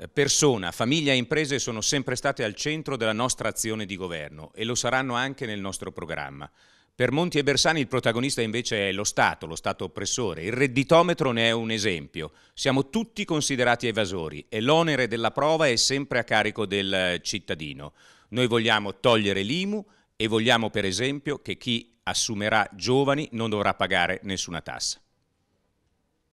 Eh, persona, famiglia e imprese sono sempre state al centro della nostra azione di governo e lo saranno anche nel nostro programma. Per Monti e Bersani il protagonista invece è lo Stato, lo Stato oppressore. Il redditometro ne è un esempio. Siamo tutti considerati evasori e l'onere della prova è sempre a carico del eh, cittadino. Noi vogliamo togliere l'IMU e vogliamo per esempio che chi assumerà giovani non dovrà pagare nessuna tassa.